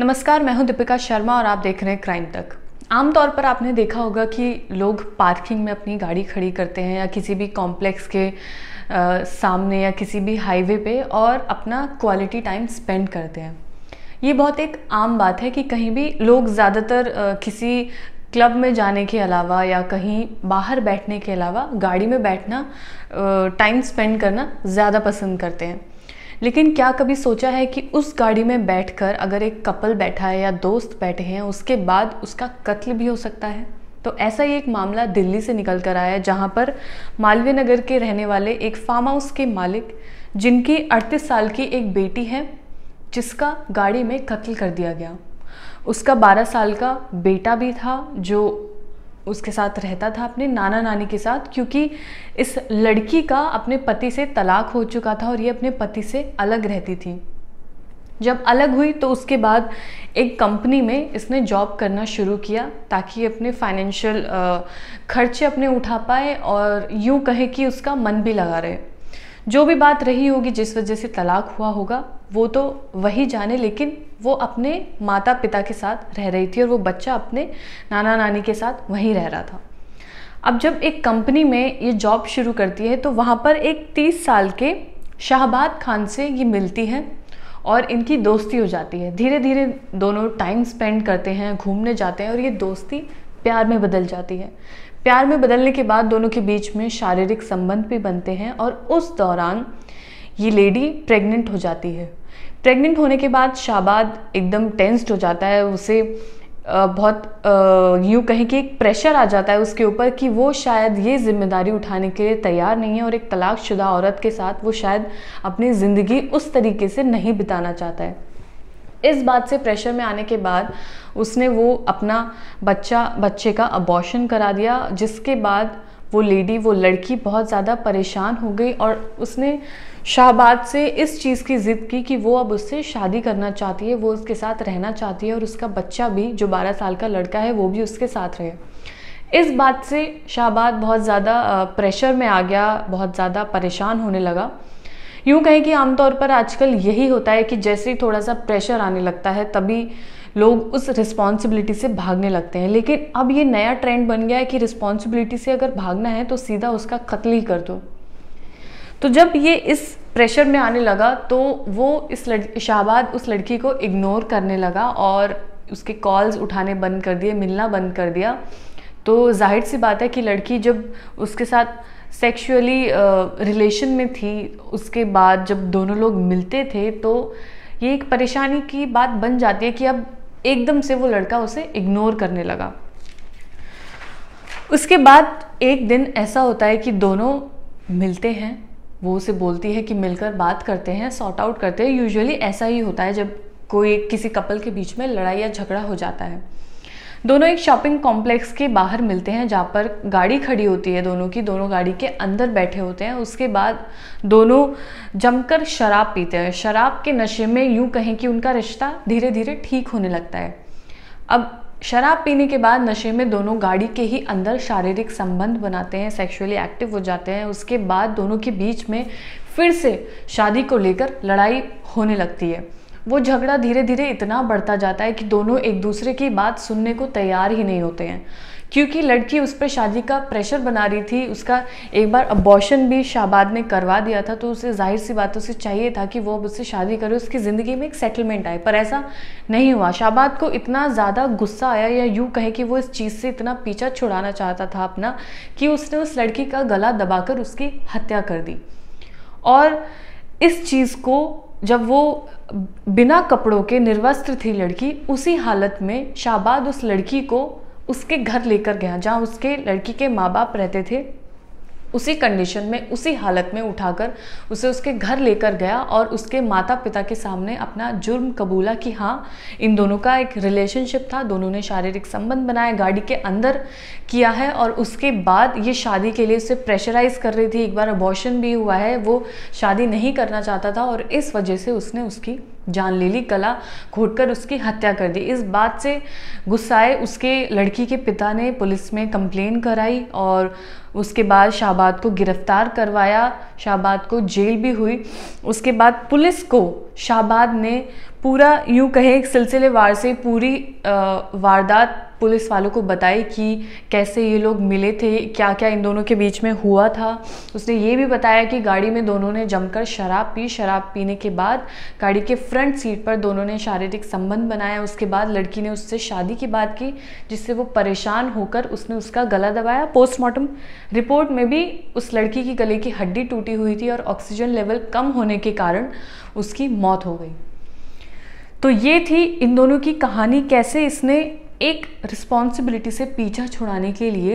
नमस्कार मैं हूं दीपिका शर्मा और आप देख रहे हैं क्राइम तक आमतौर पर आपने देखा होगा कि लोग पार्किंग में अपनी गाड़ी खड़ी करते हैं या किसी भी कॉम्प्लेक्स के आ, सामने या किसी भी हाईवे पे और अपना क्वालिटी टाइम स्पेंड करते हैं ये बहुत एक आम बात है कि कहीं भी लोग ज़्यादातर किसी क्लब में जाने के अलावा या कहीं बाहर बैठने के अलावा गाड़ी में बैठना टाइम स्पेंड करना ज़्यादा पसंद करते हैं लेकिन क्या कभी सोचा है कि उस गाड़ी में बैठकर अगर एक कपल बैठा है या दोस्त बैठे हैं उसके बाद उसका कत्ल भी हो सकता है तो ऐसा ही एक मामला दिल्ली से निकल कर आया जहां जहाँ पर मालवीय नगर के रहने वाले एक फार्म हाउस के मालिक जिनकी 38 साल की एक बेटी है जिसका गाड़ी में कत्ल कर दिया गया उसका 12 साल का बेटा भी था जो उसके साथ रहता था अपने नाना नानी के साथ क्योंकि इस लड़की का अपने पति से तलाक हो चुका था और ये अपने पति से अलग रहती थी जब अलग हुई तो उसके बाद एक कंपनी में इसने जॉब करना शुरू किया ताकि ये अपने फाइनेंशियल खर्चे अपने उठा पाए और यूँ कहे कि उसका मन भी लगा रहे जो भी बात रही होगी जिस वजह से तलाक हुआ होगा वो तो वही जाने लेकिन वो अपने माता पिता के साथ रह रही थी और वो बच्चा अपने नाना नानी के साथ वहीं रह रहा था अब जब एक कंपनी में ये जॉब शुरू करती है तो वहाँ पर एक तीस साल के शाहबाद खान से ये मिलती है और इनकी दोस्ती हो जाती है धीरे धीरे दोनों टाइम स्पेंड करते हैं घूमने जाते हैं और ये दोस्ती प्यार में बदल जाती है प्यार में बदलने के बाद दोनों के बीच में शारीरिक संबंध भी बनते हैं और उस दौरान ये लेडी प्रेग्नेंट हो जाती है प्रेग्नेंट होने के बाद शाबाद एकदम टेंस्ड हो जाता है उसे बहुत यूँ कहें कि एक प्रेशर आ जाता है उसके ऊपर कि वो शायद ये जिम्मेदारी उठाने के लिए तैयार नहीं है और एक तलाकशुदा औरत के साथ वो शायद अपनी ज़िंदगी उस तरीके से नहीं बिताना चाहता है इस बात से प्रेशर में आने के बाद उसने वो अपना बच्चा बच्चे का अबॉर्शन करा दिया जिसके बाद वो लेडी वो लड़की बहुत ज़्यादा परेशान हो गई और उसने शाहबाद से इस चीज़ की ज़िद की कि वो अब उससे शादी करना चाहती है वो उसके साथ रहना चाहती है और उसका बच्चा भी जो 12 साल का लड़का है वो भी उसके साथ रहे इस बात से शाहबाद बहुत ज़्यादा प्रेशर में आ गया बहुत ज़्यादा परेशान होने लगा यूँ कहें कि आमतौर पर आजकल यही होता है कि जैसे ही थोड़ा सा प्रेशर आने लगता है तभी लोग उस रिस्पॉन्सिबिलिटी से भागने लगते हैं लेकिन अब ये नया ट्रेंड बन गया है कि रिस्पॉन्सिबिलिटी से अगर भागना है तो सीधा उसका कत्ल ही कर दो तो जब ये इस प्रेशर में आने लगा तो वो इस लड़की शाहबाद उस लड़की को इग्नोर करने लगा और उसके कॉल्स उठाने बंद कर दिए मिलना बंद कर दिया तो जाहिर सी बात है कि लड़की जब उसके साथ सेक्सुअली रिलेशन में थी उसके बाद जब दोनों लोग मिलते थे तो ये एक परेशानी की बात बन जाती है कि अब एकदम से वो लड़का उसे इग्नोर करने लगा उसके बाद एक दिन ऐसा होता है कि दोनों मिलते हैं वो उसे बोलती है कि मिलकर बात करते हैं सॉर्ट आउट करते हैं यूजुअली ऐसा ही होता है जब कोई किसी कपल के बीच में लड़ाई या झगड़ा हो जाता है दोनों एक शॉपिंग कॉम्प्लेक्स के बाहर मिलते हैं जहाँ पर गाड़ी खड़ी होती है दोनों की दोनों गाड़ी के अंदर बैठे होते हैं उसके बाद दोनों जमकर शराब पीते हैं शराब के नशे में यूँ कहें कि उनका रिश्ता धीरे धीरे ठीक होने लगता है अब शराब पीने के बाद नशे में दोनों गाड़ी के ही अंदर शारीरिक संबंध बनाते हैं सेक्सुअली एक्टिव हो जाते हैं उसके बाद दोनों के बीच में फिर से शादी को लेकर लड़ाई होने लगती है वो झगड़ा धीरे धीरे इतना बढ़ता जाता है कि दोनों एक दूसरे की बात सुनने को तैयार ही नहीं होते हैं क्योंकि लड़की उस पर शादी का प्रेशर बना रही थी उसका एक बार अबॉशन भी शाहबाद ने करवा दिया था तो उसे जाहिर सी बात उसे चाहिए था कि वो अब उससे शादी करे उसकी ज़िंदगी में एक सेटलमेंट आए पर ऐसा नहीं हुआ शाहबाद को इतना ज़्यादा गुस्सा आया या यूँ कहे कि वो इस चीज़ से इतना पीछा छुड़ाना चाहता था अपना कि उसने उस लड़की का गला दबाकर उसकी हत्या कर दी और इस चीज़ को जब वो बिना कपड़ों के निर्वस्त्र थी लड़की उसी हालत में शाबाद उस लड़की को उसके घर लेकर गया जहाँ उसके लड़की के माँ बाप रहते थे उसी कंडीशन में उसी हालत में उठाकर उसे उसके घर लेकर गया और उसके माता पिता के सामने अपना जुर्म कबूला कि हाँ इन दोनों का एक रिलेशनशिप था दोनों ने शारीरिक संबंध बनाया गाड़ी के अंदर किया है और उसके बाद ये शादी के लिए उसे प्रेशराइज कर रही थी एक बार अबॉर्शन भी हुआ है वो शादी नहीं करना चाहता था और इस वजह से उसने उसकी जान ले ली कला कर उसकी हत्या कर दी इस बात से गुस्साए उसके लड़की के पिता ने पुलिस में कंप्लेन कराई और उसके बाद शाहबाद को गिरफ्तार करवाया शाहबाद को जेल भी हुई उसके बाद पुलिस को शाहबाद ने पूरा यूँ कहे सिलसिलेवार से पूरी वारदात पुलिस वालों को बताई कि कैसे ये लोग मिले थे क्या क्या इन दोनों के बीच में हुआ था उसने ये भी बताया कि गाड़ी में दोनों ने जमकर शराब पी शराब पीने के बाद गाड़ी के फ्रंट सीट पर दोनों ने शारीरिक संबंध बनाया उसके बाद लड़की ने उससे शादी की बात की जिससे वो परेशान होकर उसने उसका गला दबाया पोस्टमार्टम रिपोर्ट में भी उस लड़की की गले की हड्डी टूटी हुई थी और ऑक्सीजन लेवल कम होने के कारण उसकी मौत हो गई तो ये थी इन दोनों की कहानी कैसे इसने एक रिस्पॉन्सिबिलिटी से पीछा छुड़ाने के लिए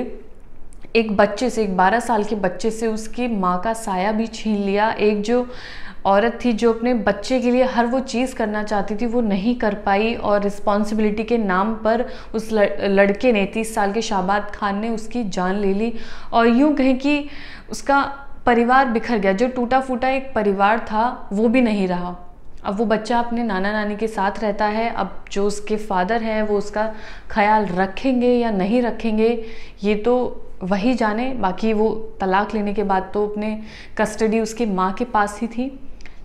एक बच्चे से एक 12 साल के बच्चे से उसकी माँ का साया भी छीन लिया एक जो औरत थी जो अपने बच्चे के लिए हर वो चीज़ करना चाहती थी वो नहीं कर पाई और रिस्पॉन्सिबिलिटी के नाम पर उस लड़के ने तीस साल के शाबाद खान ने उसकी जान ले ली और यूँ कहें कि उसका परिवार बिखर गया जो टूटा फूटा एक परिवार था वो भी नहीं रहा अब वो बच्चा अपने नाना नानी के साथ रहता है अब जो उसके फादर हैं वो उसका ख्याल रखेंगे या नहीं रखेंगे ये तो वही जाने बाकी वो तलाक लेने के बाद तो अपने कस्टडी उसके माँ के पास ही थी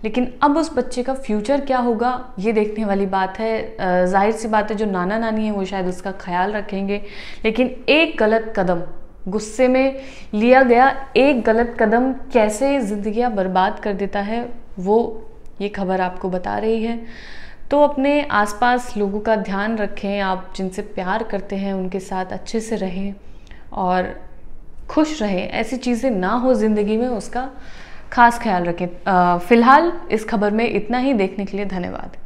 लेकिन अब उस बच्चे का फ्यूचर क्या होगा ये देखने वाली बात है जाहिर सी बात है जो नाना नानी है वो शायद उसका ख्याल रखेंगे लेकिन एक गलत कदम गुस्से में लिया गया एक गलत कदम कैसे ज़िंदगियाँ बर्बाद कर देता है वो ये खबर आपको बता रही है तो अपने आसपास लोगों का ध्यान रखें आप जिनसे प्यार करते हैं उनके साथ अच्छे से रहें और खुश रहें ऐसी चीज़ें ना हो ज़िंदगी में उसका खास ख्याल रखें फ़िलहाल इस खबर में इतना ही देखने के लिए धन्यवाद